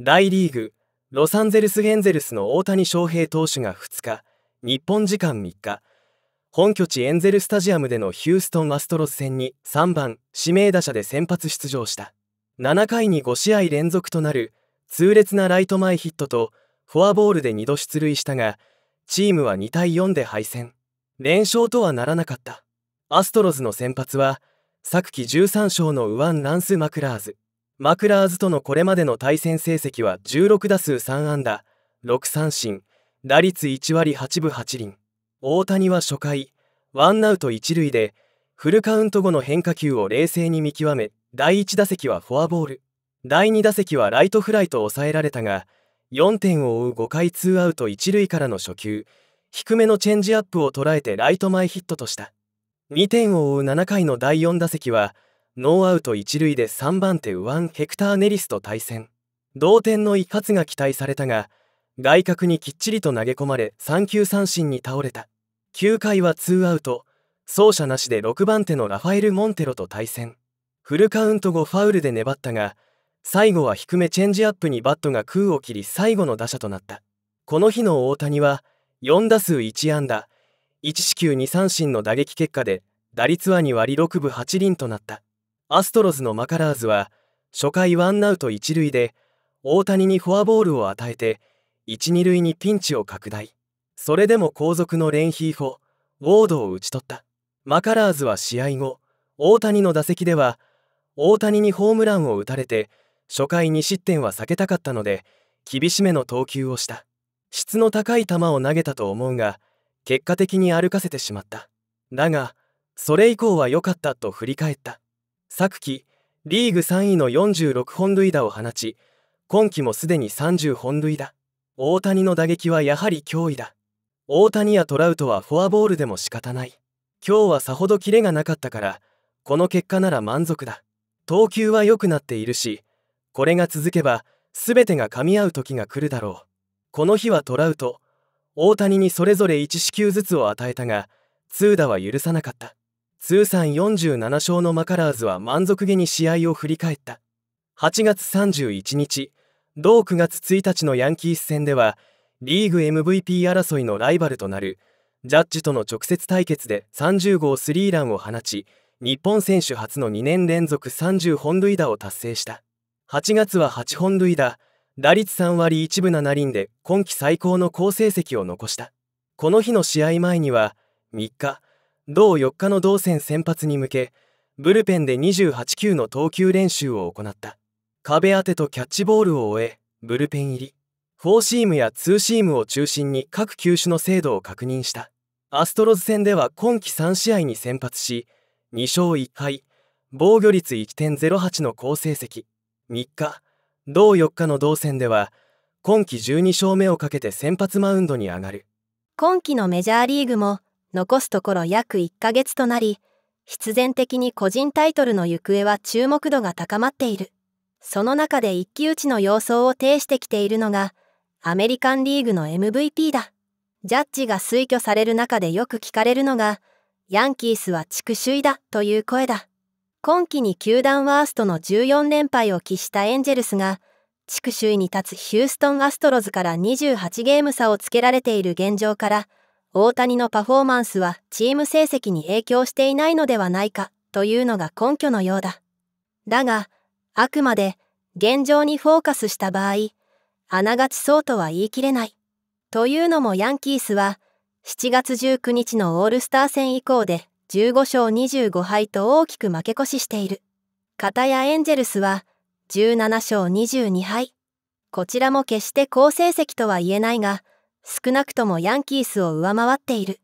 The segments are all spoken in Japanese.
大リーグロサンゼルス・エンゼルスの大谷翔平投手が2日日本時間3日本拠地エンゼル・スタジアムでのヒューストン・アストロズ戦に3番指名打者で先発出場した7回に5試合連続となる痛烈なライト前ヒットとフォアボールで2度出塁したがチームは2対4で敗戦連勝とはならなかったアストロズの先発は昨季13勝のウワン・ランス・マクラーズマクラーズとのこれまでの対戦成績は16打数3安打6三振打率1割8分8厘大谷は初回ワンアウト1塁でフルカウント後の変化球を冷静に見極め第1打席はフォアボール第2打席はライトフライと抑えられたが4点を追う5回ツーアウト1塁からの初球低めのチェンジアップを捉えてライト前ヒットとした2点を追う7回の第4打席はノーアウト1塁で3番手右腕、ン・ヘクター・ネリスと対戦同点の一発が期待されたが外角にきっちりと投げ込まれ3球三振に倒れた9回はツーアウト走者なしで6番手のラファエル・モンテロと対戦フルカウント後ファウルで粘ったが最後は低めチェンジアップにバットが空を切り最後の打者となったこの日の大谷は4打数1安打1四球2三振の打撃結果で打率は2割6分8厘となったアストロズのマカラーズは初回ワンアウト一塁で大谷にフォアボールを与えて一二塁にピンチを拡大それでも後続のレンヒーフォウォードを打ち取ったマカラーズは試合後大谷の打席では大谷にホームランを打たれて初回2失点は避けたかったので厳しめの投球をした質の高い球を投げたと思うが結果的に歩かせてしまっただがそれ以降は良かったと振り返った昨季リーグ3位の46本塁打を放ち今季もすでに30本塁打大谷の打撃はやはり脅威だ大谷やトラウトはフォアボールでも仕方ない今日はさほどキレがなかったからこの結果なら満足だ投球は良くなっているしこれが続けば全てが噛み合う時が来るだろうこの日はトラウト大谷にそれぞれ1四球ずつを与えたがツーは許さなかった通算47勝のマカラーズは満足げに試合を振り返った8月31日同9月1日のヤンキース戦ではリーグ MVP 争いのライバルとなるジャッジとの直接対決で30号スリーランを放ち日本選手初の2年連続30本塁打を達成した8月は8本塁打打率3割1分7厘で今季最高の好成績を残したこの日の試合前には3日同4日の同戦先発に向けブルペンで28球の投球練習を行った壁当てとキャッチボールを終えブルペン入りフォーシームやツーシームを中心に各球種の精度を確認したアストロズ戦では今季3試合に先発し2勝1敗防御率1.08の好成績3日同4日の同戦では今季12勝目をかけて先発マウンドに上がる今季のメジャーリーグも残すところ約1ヶ月となり、必然的に個人タイトルの行方は注目度が高まっている。その中で一騎打ちの様相を呈してきているのが、アメリカンリーグの MVP だ。ジャッジが推挙される中でよく聞かれるのが、ヤンキースは地区首位だという声だ。今季に球団ワーストの14連敗を喫したエンジェルスが、地区首位に立つヒューストン・アストロズから28ゲーム差をつけられている現状から、大谷のパフォーマンスはチーム成績に影響していないのではないかというのが根拠のようだ。だが、あくまで現状にフォーカスした場合、あながちそうとは言い切れない。というのもヤンキースは、7月19日のオールスター戦以降で15勝25敗と大きく負け越ししている。片やエンジェルスは17勝22敗。こちらも決して好成績とは言えないが、少なくともヤンキースを上回っている。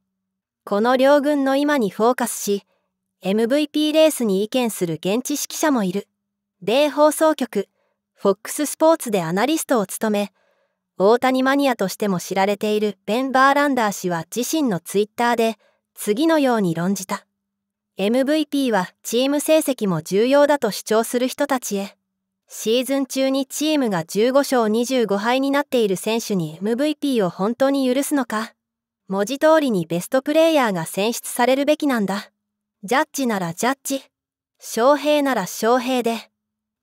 この両軍の今にフォーカスし、MVP レースに意見する現地指揮者もいる。米放送局、FOX スポーツでアナリストを務め、大谷マニアとしても知られているベン・バーランダー氏は自身のツイッターで、次のように論じた。MVP はチーム成績も重要だと主張する人たちへ。シーズン中にチームが15勝25敗になっている選手に MVP を本当に許すのか文字通りにベストプレイヤーが選出されるべきなんだ。ジャッジならジャッジ。翔平なら翔平で。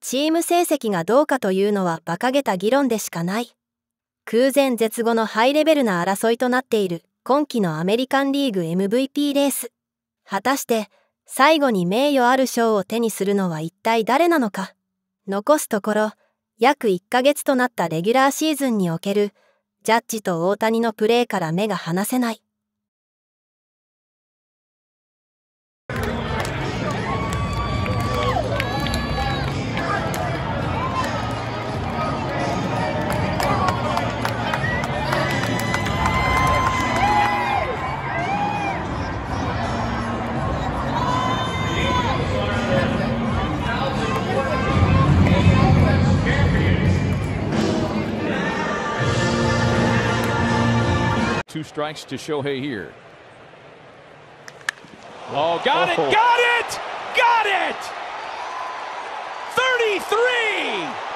チーム成績がどうかというのは馬鹿げた議論でしかない。空前絶後のハイレベルな争いとなっている今季のアメリカンリーグ MVP レース。果たして最後に名誉ある賞を手にするのは一体誰なのか。残すところ約1ヶ月となったレギュラーシーズンにおけるジャッジと大谷のプレーから目が離せない strikes to Shohei here. Oh, got oh. it! Got it! Got it! 33!